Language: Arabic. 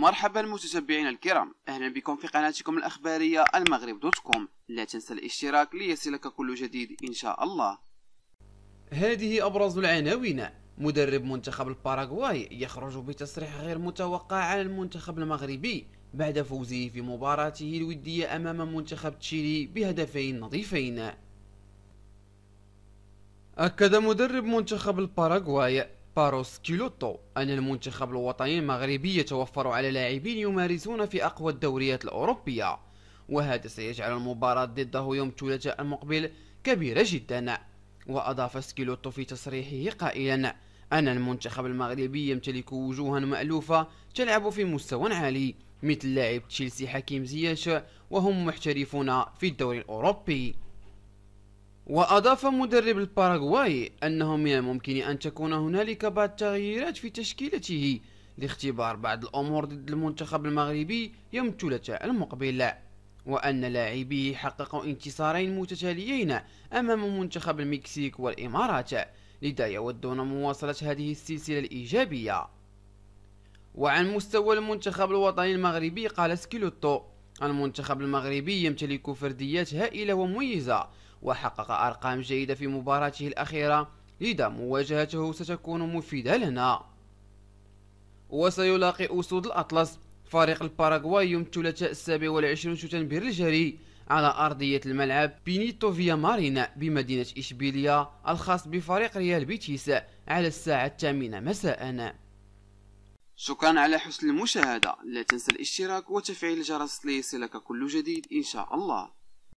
مرحبا متتبعينا الكرام اهلا بكم في قناتكم الاخباريه المغرب دوت كوم لا تنسى الاشتراك ليصلك كل جديد ان شاء الله هذه ابرز العناوين مدرب منتخب الباراغواي يخرج بتصريح غير متوقع على المنتخب المغربي بعد فوزه في مباراته الوديه امام منتخب تشيلي بهدفين نظيفين أكد مدرب منتخب الباراغواي سكيلوتو أن المنتخب الوطني المغربي يتوفر على لاعبين يمارسون في أقوى الدوريات الأوروبية وهذا سيجعل المباراة ضده يوم الثلاثاء المقبل كبيرة جدا وأضاف سكيلوتو في تصريحه قائلا أن المنتخب المغربي يمتلك وجوها مألوفة تلعب في مستوى عالي مثل لاعب تشيلسي حكيم زياش وهم محترفون في الدوري الأوروبي وأضاف مدرب الباراغواي أنه من الممكن أن تكون هنالك بعض التغييرات في تشكيلته لاختبار بعض الأمور ضد المنتخب المغربي يوم الثلاثاء المقبل وأن لاعبيه حققوا انتصارين متتاليين أمام منتخب المكسيك والإمارات لذا يودون مواصلة هذه السلسلة الإيجابية وعن مستوى المنتخب الوطني المغربي قال سكيلوتو المنتخب المغربي يمتلك فرديات هائلة ومميزة وحقق أرقام جيدة في مباراته الأخيرة لذا مواجهته ستكون مفيدة لنا وسيلاقي أسود الأطلس فريق الباراغواي يوم الثلاثاء السابع والعشرون شتنبر الجري على أرضية الملعب بينيتو فيا مارينا بمدينة إشبيلية الخاص بفريق ريال بيتيس على الساعة الثامنة مساءً شكرا على حسن المشاهدة لا تنسى الاشتراك وتفعيل الجرس ليصلك كل جديد ان شاء الله